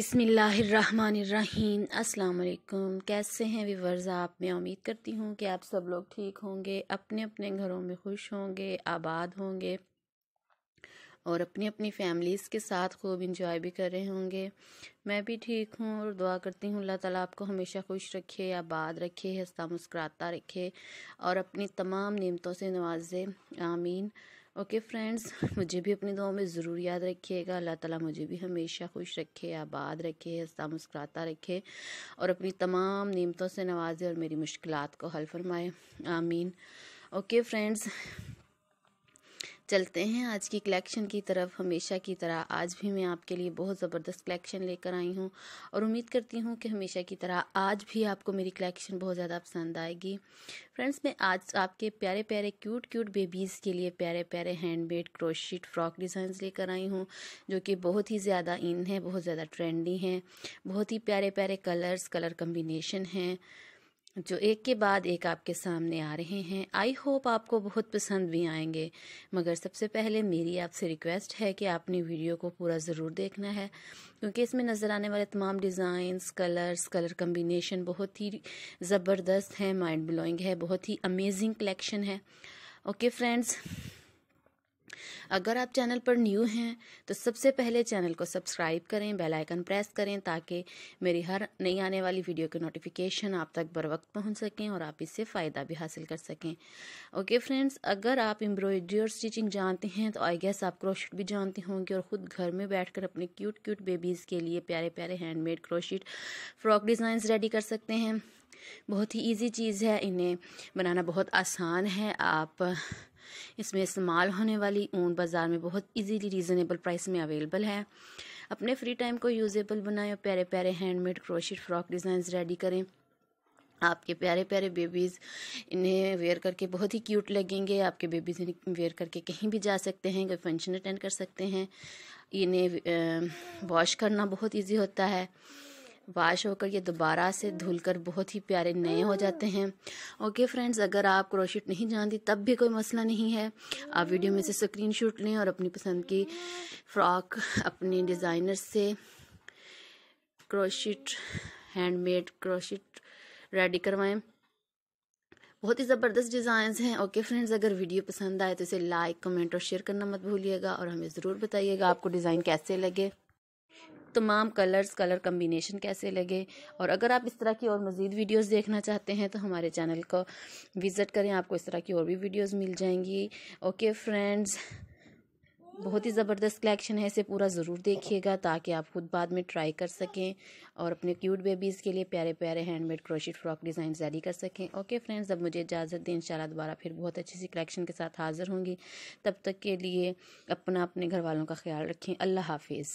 अस्सलाम वालेकुम कैसे हैं व्यूवर्स आप मैं उम्मीद करती हूँ कि आप सब लोग ठीक होंगे अपने अपने घरों में खुश होंगे आबाद होंगे और अपनी अपनी फैमिलीज़ के साथ खूब इंजॉय भी कर रहे होंगे मैं भी ठीक हूँ और दुआ करती हूँ अल्लाह ताला आपको हमेशा खुश रखे आबाद रखे हंसता मुस्कराता रखे और अपनी तमाम नियमतों से नवाजे आमीन ओके फ्रेंड्स मुझे भी अपनी दुआओं में ज़रूर याद रखिएगा अल्लाह ताला मुझे भी हमेशा खुश रखे आबाद रखे हंसता मुस्कुराता रखे और अपनी तमाम नियमतों से नवाजे और मेरी मुश्किलात को हल फरमाए आमीन ओके फ्रेंड्स चलते हैं आज की कलेक्शन की तरफ हमेशा की तरह आज भी मैं आपके लिए बहुत ज़बरदस्त कलेक्शन लेकर आई हूँ और उम्मीद करती हूँ कि हमेशा की तरह आज भी आपको मेरी कलेक्शन बहुत ज़्यादा पसंद आएगी फ्रेंड्स मैं आज आपके प्यारे प्यारे क्यूट क्यूट बेबीज़ के लिए प्यारे प्यारे हैंडमेड क्रोशीट फ्रॉक डिज़ाइन लेकर आई हूँ जो कि बहुत ही ज़्यादा इन हैं बहुत ज़्यादा ट्रेंडी हैं बहुत ही प्यारे प्यारे कलर्स कलर कम्बिनेशन हैं जो एक के बाद एक आपके सामने आ रहे हैं आई होप आपको बहुत पसंद भी आएंगे मगर सबसे पहले मेरी आपसे रिक्वेस्ट है कि आपने वीडियो को पूरा ज़रूर देखना है क्योंकि इसमें नज़र आने वाले तमाम डिज़ाइंस कलर्स कलर कम्बिनेशन बहुत ही ज़बरदस्त है माइंड ब्लोइंग है बहुत ही अमेजिंग कलेक्शन है ओके फ्रेंड्स अगर आप चैनल पर न्यू हैं तो सबसे पहले चैनल को सब्सक्राइब करें बेल आइकन प्रेस करें ताकि मेरी हर नई आने वाली वीडियो की नोटिफिकेशन आप तक बर वक्त पहुँच सकें और आप इससे फ़ायदा भी हासिल कर सकें ओके फ्रेंड्स अगर आप एम्ब्रॉयडरी स्टिचिंग जानते हैं तो आई गेस आप क्रोशिट भी जानते होंगे और ख़ुद घर में बैठ अपने क्यूट क्यूट बेबीज़ के लिए प्यारे प्यारे handmade crochet frock design ready कर सकते हैं बहुत ही इजी चीज़ है इन्हें बनाना बहुत आसान है आप इसमें इस्तेमाल होने वाली ऊन बाज़ार में बहुत इजीली रीज़नेबल प्राइस में अवेलेबल है अपने फ्री टाइम को यूजेबल बनाएं और प्यारे प्यारे handmade crochet frock design ready करें आपके प्यारे प्यारे बेबीज़ इन्हें वेयर करके बहुत ही क्यूट लगेंगे आपके बेबीज़ इन्हें वेयर करके कहीं भी जा सकते हैं कोई फंक्शन अटेंड कर सकते हैं इन्हें वॉश करना बहुत इजी होता है वाश होकर ये दोबारा से धुल कर बहुत ही प्यारे नए हो जाते हैं ओके फ्रेंड्स अगर आप क्रोशिट नहीं जानती तब भी कोई मसला नहीं है आप वीडियो में से स्क्रीन शूट लें और अपनी पसंद की फ्रॉक अपने डिज़ाइनर से क्रोशिट हैंडमेड क्रोशिट रेडी करवाएं बहुत ही ज़बरदस्त डिज़ाइंस हैं ओके फ्रेंड्स अगर वीडियो पसंद आए तो इसे लाइक कमेंट और शेयर करना मत भूलिएगा और हमें ज़रूर बताइएगा आपको डिज़ाइन कैसे लगे तमाम कलर्स कलर कम्बिनेशन कैसे लगे और अगर आप इस तरह की और मज़ीद वीडियोस देखना चाहते हैं तो हमारे चैनल को विज़िट करें आपको इस तरह की और भी वीडियोस मिल जाएंगी ओके फ्रेंड्स बहुत ही ज़बरदस्त कलेक्शन है इसे पूरा ज़रूर देखिएगा ताकि आप खुद बाद में ट्राई कर सकें और अपने क्यूट बेबीज़ के लिए प्यारे प्यारे हैंडमेड क्रोशेड फ्रॉक डिज़ाइन जारी कर सकें ओके फ्रेंड्स अब मुझे इजाज़त दें इंशाल्लाह दोबारा फिर बहुत अच्छी सी कलेक्शन के साथ हाज़िर होंगी तब तक के लिए अपना अपने घर वालों का ख्याल रखें अल्लाह हाफिज़